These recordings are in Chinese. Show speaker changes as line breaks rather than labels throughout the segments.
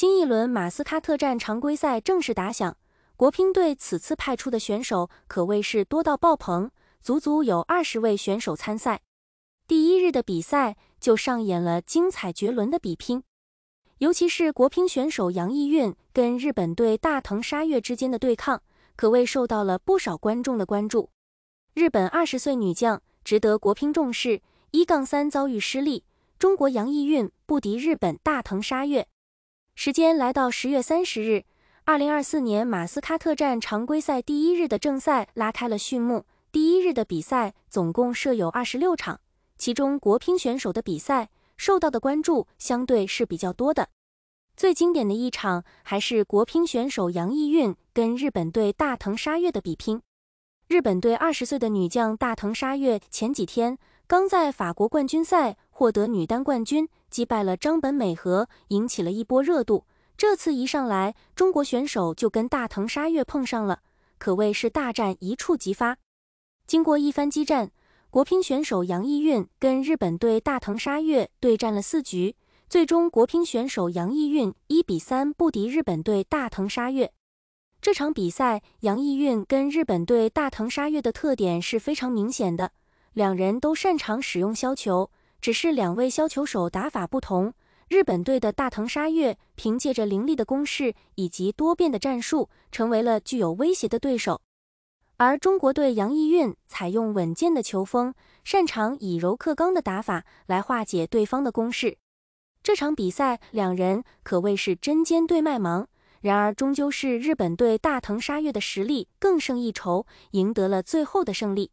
新一轮马斯卡特站常规赛正式打响，国乒队此次派出的选手可谓是多到爆棚，足足有二十位选手参赛。第一日的比赛就上演了精彩绝伦的比拼，尤其是国乒选手杨屹韵跟日本队大藤沙月之间的对抗，可谓受到了不少观众的关注。日本二十岁女将值得国乒重视，一杠三遭遇失利，中国杨屹韵不敌日本大藤沙月。时间来到十月三十日，二零二四年马斯喀特站常规赛第一日的正赛拉开了序幕。第一日的比赛总共设有二十六场，其中国乒选手的比赛受到的关注相对是比较多的。最经典的一场还是国乒选手杨屹韵跟日本队大藤沙月的比拼。日本队二十岁的女将大藤沙月前几天刚在法国冠军赛获得女单冠军。击败了张本美和，引起了一波热度。这次一上来，中国选手就跟大藤沙月碰上了，可谓是大战一触即发。经过一番激战，国乒选手杨屹韵跟日本队大藤沙月对战了四局，最终国乒选手杨屹韵一比三不敌日本队大藤沙月。这场比赛，杨屹韵跟日本队大藤沙月的特点是非常明显的，两人都擅长使用削球。只是两位削球手打法不同，日本队的大藤沙月凭借着凌厉的攻势以及多变的战术，成为了具有威胁的对手。而中国队杨艺韵采用稳健的球风，擅长以柔克刚的打法来化解对方的攻势。这场比赛两人可谓是针尖对麦芒，然而终究是日本队大藤沙月的实力更胜一筹，赢得了最后的胜利。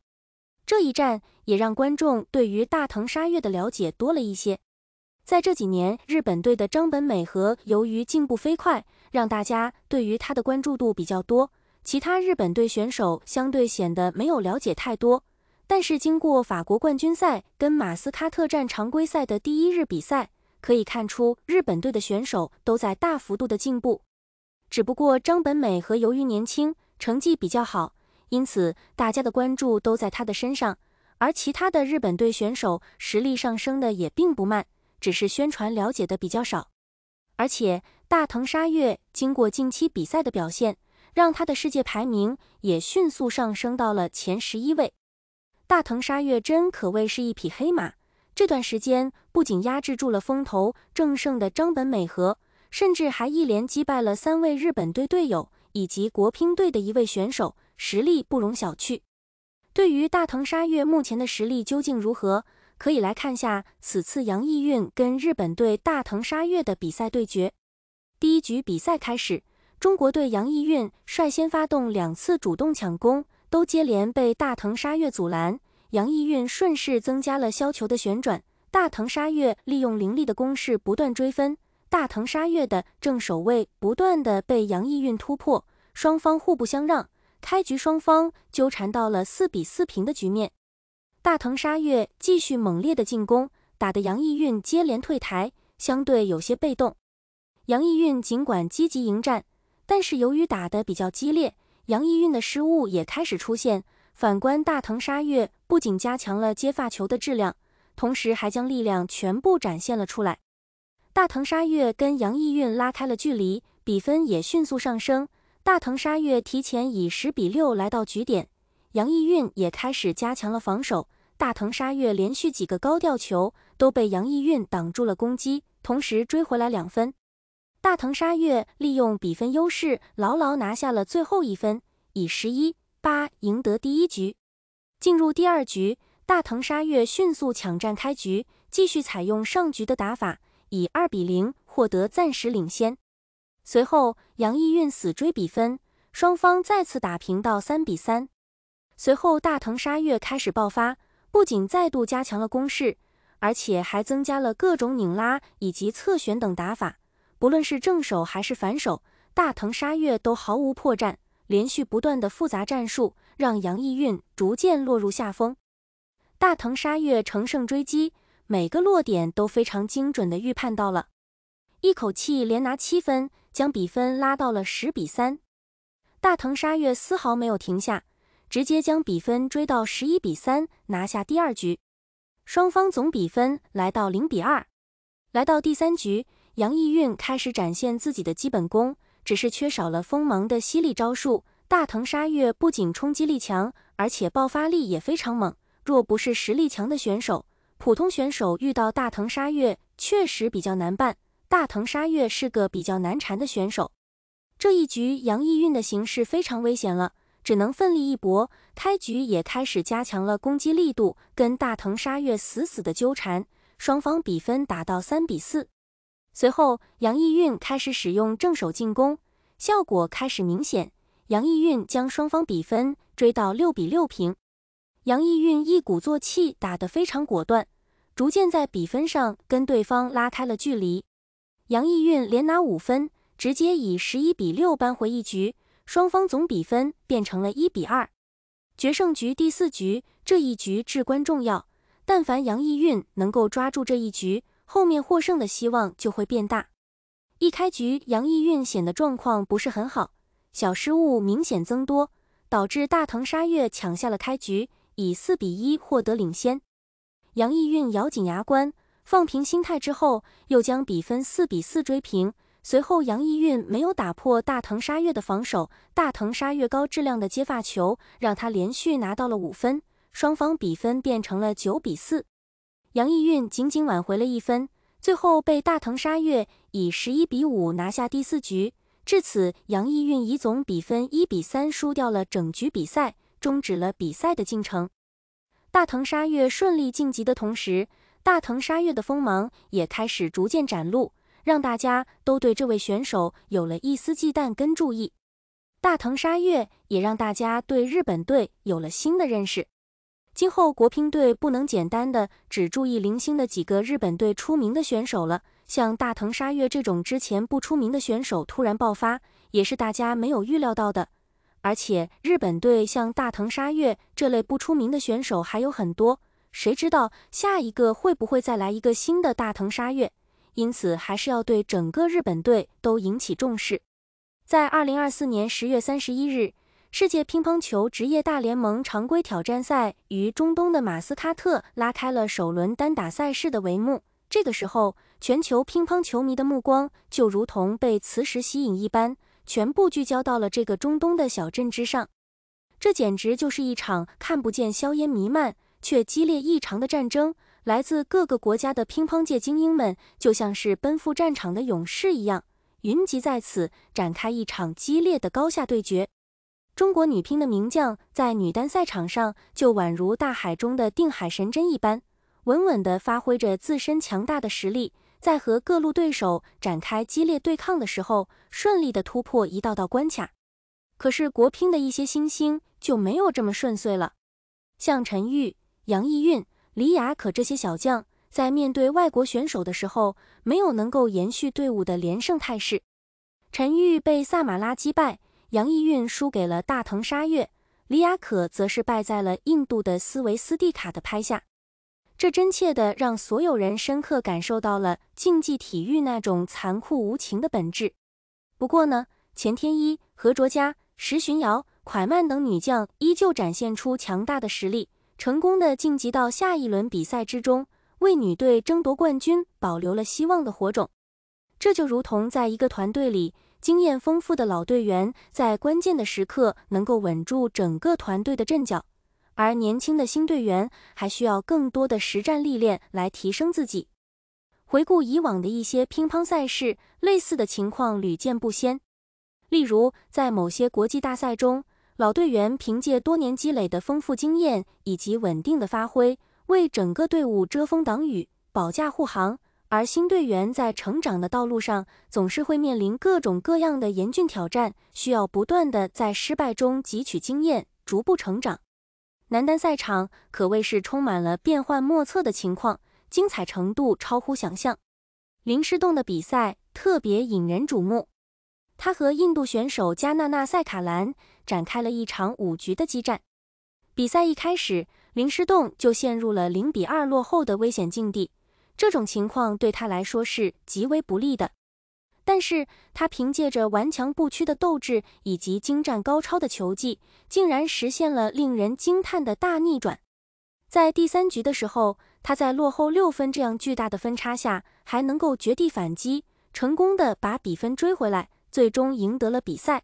这一战也让观众对于大藤沙月的了解多了一些。在这几年，日本队的张本美和由于进步飞快，让大家对于她的关注度比较多。其他日本队选手相对显得没有了解太多。但是经过法国冠军赛跟马斯卡特战常规赛的第一日比赛，可以看出日本队的选手都在大幅度的进步。只不过张本美和由于年轻，成绩比较好。因此，大家的关注都在他的身上，而其他的日本队选手实力上升的也并不慢，只是宣传了解的比较少。而且，大藤沙月经过近期比赛的表现，让他的世界排名也迅速上升到了前十一位。大藤沙月真可谓是一匹黑马，这段时间不仅压制住了风头正盛的张本美和，甚至还一连击败了三位日本队队友以及国乒队的一位选手。实力不容小觑。对于大藤沙月目前的实力究竟如何，可以来看下此次杨义运跟日本队大藤沙月的比赛对决。第一局比赛开始，中国队杨义运率先发动两次主动抢攻，都接连被大藤沙月阻拦。杨义运顺势增加了削球的旋转，大藤沙月利用凌厉的攻势不断追分。大藤沙月的正手位不断的被杨义运突破，双方互不相让。开局双方纠缠到了四比四平的局面，大藤沙月继续猛烈的进攻，打得杨义运接连退台，相对有些被动。杨义运尽管积极迎战，但是由于打得比较激烈，杨义运的失误也开始出现。反观大藤沙月，不仅加强了接发球的质量，同时还将力量全部展现了出来。大藤沙月跟杨义运拉开了距离，比分也迅速上升。大藤沙月提前以十比六来到局点，杨意韵也开始加强了防守。大藤沙月连续几个高吊球都被杨意韵挡住了攻击，同时追回来两分。大藤沙月利用比分优势牢牢拿下了最后一分，以十一八赢得第一局。进入第二局，大藤沙月迅速抢占开局，继续采用上局的打法，以二比零获得暂时领先。随后，杨毅韵死追比分，双方再次打平到三比三。随后，大藤沙月开始爆发，不仅再度加强了攻势，而且还增加了各种拧拉以及侧旋等打法。不论是正手还是反手，大藤沙月都毫无破绽。连续不断的复杂战术让杨毅韵逐渐落入下风。大藤沙月乘胜追击，每个落点都非常精准地预判到了，一口气连拿七分。将比分拉到了十比三，大藤沙月丝毫没有停下，直接将比分追到十一比三，拿下第二局。双方总比分来到零比二。来到第三局，杨逸韵开始展现自己的基本功，只是缺少了锋芒的犀利招数。大藤沙月不仅冲击力强，而且爆发力也非常猛。若不是实力强的选手，普通选手遇到大藤沙月确实比较难办。大藤沙月是个比较难缠的选手，这一局杨意韵的形势非常危险了，只能奋力一搏。开局也开始加强了攻击力度，跟大藤沙月死死的纠缠，双方比分打到三比四。随后杨意韵开始使用正手进攻，效果开始明显。杨意韵将双方比分追到六比六平。杨意韵一鼓作气打得非常果断，逐渐在比分上跟对方拉开了距离。杨毅运连拿五分，直接以十一比六扳回一局，双方总比分变成了一比二。决胜局第四局，这一局至关重要，但凡杨毅运能够抓住这一局，后面获胜的希望就会变大。一开局，杨毅运显得状况不是很好，小失误明显增多，导致大藤沙月抢下了开局，以四比一获得领先。杨毅运咬紧牙关。放平心态之后，又将比分四比四追平。随后，杨义运没有打破大藤沙月的防守，大藤沙月高质量的接发球让他连续拿到了五分，双方比分变成了九比四。杨义运仅仅挽回了一分，最后被大藤沙月以十一比五拿下第四局。至此，杨义运以总比分一比三输掉了整局比赛，终止了比赛的进程。大藤沙月顺利晋级的同时。大藤沙月的锋芒也开始逐渐展露，让大家都对这位选手有了一丝忌惮跟注意。大藤沙月也让大家对日本队有了新的认识。今后国乒队不能简单的只注意零星的几个日本队出名的选手了，像大藤沙月这种之前不出名的选手突然爆发，也是大家没有预料到的。而且日本队像大藤沙月这类不出名的选手还有很多。谁知道下一个会不会再来一个新的大藤沙月？因此，还是要对整个日本队都引起重视。在二零二四年十月三十一日，世界乒乓球职业大联盟常规挑战赛于中东的马斯喀特拉开了首轮单打赛事的帷幕。这个时候，全球乒乓球球迷的目光就如同被磁石吸引一般，全部聚焦到了这个中东的小镇之上。这简直就是一场看不见硝烟弥漫。却激烈异常的战争，来自各个国家的乒乓界精英们就像是奔赴战场的勇士一样，云集在此，展开一场激烈的高下对决。中国女乒的名将在女单赛场上就宛如大海中的定海神针一般，稳稳地发挥着自身强大的实力，在和各路对手展开激烈对抗的时候，顺利地突破一道道关卡。可是国乒的一些新星就没有这么顺遂了，像陈玉、杨逸韵、李雅可这些小将，在面对外国选手的时候，没有能够延续队伍的连胜态势。陈钰被萨马拉击败，杨逸韵输给了大藤沙月，李雅可则是败在了印度的斯维斯蒂卡的拍下。这真切的让所有人深刻感受到了竞技体育那种残酷无情的本质。不过呢，钱天一、何卓佳、石洵瑶、蒯曼等女将依旧展现出强大的实力。成功的晋级到下一轮比赛之中，为女队争夺冠军保留了希望的火种。这就如同在一个团队里，经验丰富的老队员在关键的时刻能够稳住整个团队的阵脚，而年轻的新队员还需要更多的实战历练来提升自己。回顾以往的一些乒乓赛事，类似的情况屡见不鲜。例如，在某些国际大赛中。老队员凭借多年积累的丰富经验以及稳定的发挥，为整个队伍遮风挡雨、保驾护航；而新队员在成长的道路上，总是会面临各种各样的严峻挑战，需要不断的在失败中汲取经验，逐步成长。男单赛场可谓是充满了变幻莫测的情况，精彩程度超乎想象。林诗栋的比赛特别引人瞩目。他和印度选手加纳纳塞卡兰展开了一场五局的激战。比赛一开始，林诗栋就陷入了零比二落后的危险境地，这种情况对他来说是极为不利的。但是，他凭借着顽强不屈的斗志以及精湛高超的球技，竟然实现了令人惊叹的大逆转。在第三局的时候，他在落后六分这样巨大的分差下，还能够绝地反击，成功的把比分追回来。最终赢得了比赛。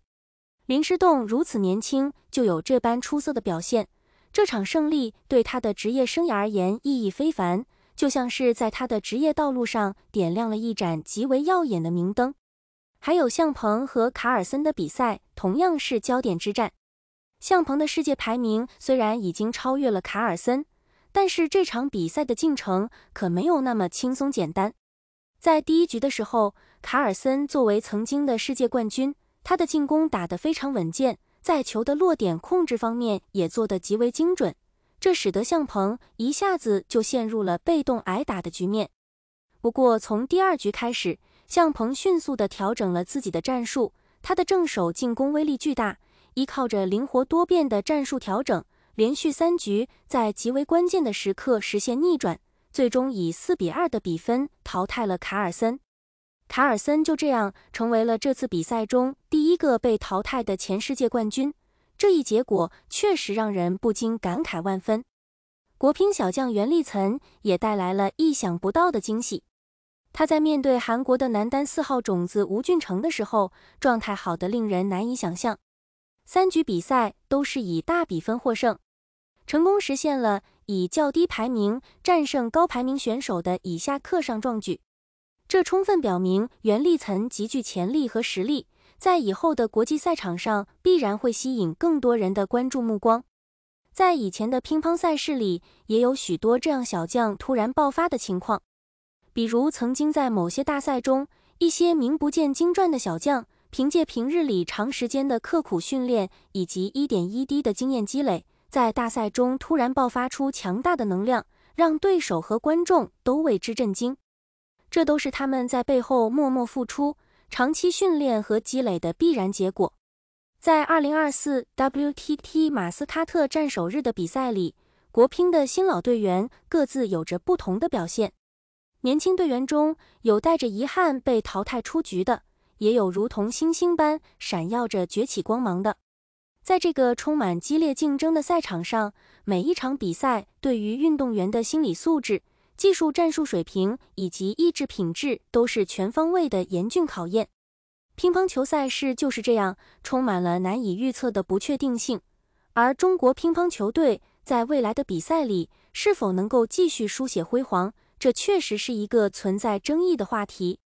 林诗栋如此年轻就有这般出色的表现，这场胜利对他的职业生涯而言意义非凡，就像是在他的职业道路上点亮了一盏极为耀眼的明灯。还有向鹏和卡尔森的比赛同样是焦点之战。向鹏的世界排名虽然已经超越了卡尔森，但是这场比赛的进程可没有那么轻松简单。在第一局的时候。卡尔森作为曾经的世界冠军，他的进攻打得非常稳健，在球的落点控制方面也做得极为精准，这使得向鹏一下子就陷入了被动挨打的局面。不过，从第二局开始，向鹏迅速地调整了自己的战术，他的正手进攻威力巨大，依靠着灵活多变的战术调整，连续三局在极为关键的时刻实现逆转，最终以四比二的比分淘汰了卡尔森。卡尔森就这样成为了这次比赛中第一个被淘汰的前世界冠军。这一结果确实让人不禁感慨万分。国乒小将袁励岑也带来了意想不到的惊喜。他在面对韩国的男单四号种子吴俊成的时候，状态好得令人难以想象，三局比赛都是以大比分获胜，成功实现了以较低排名战胜高排名选手的以下克上壮举。这充分表明袁立岑极具潜力和实力，在以后的国际赛场上必然会吸引更多人的关注目光。在以前的乒乓赛事里，也有许多这样小将突然爆发的情况。比如，曾经在某些大赛中，一些名不见经传的小将，凭借平日里长时间的刻苦训练以及一点一滴的经验积累，在大赛中突然爆发出强大的能量，让对手和观众都为之震惊。这都是他们在背后默默付出、长期训练和积累的必然结果。在二零二四 WTT 马斯卡特战首日的比赛里，国乒的新老队员各自有着不同的表现。年轻队员中有带着遗憾被淘汰出局的，也有如同星星般闪耀着崛起光芒的。在这个充满激烈竞争的赛场上，每一场比赛对于运动员的心理素质。技术、战术水平以及意志品质都是全方位的严峻考验。乒乓球赛事就是这样，充满了难以预测的不确定性。而中国乒乓球队在未来的比赛里是否能够继续书写辉煌，这确实是一个存在争议的话题。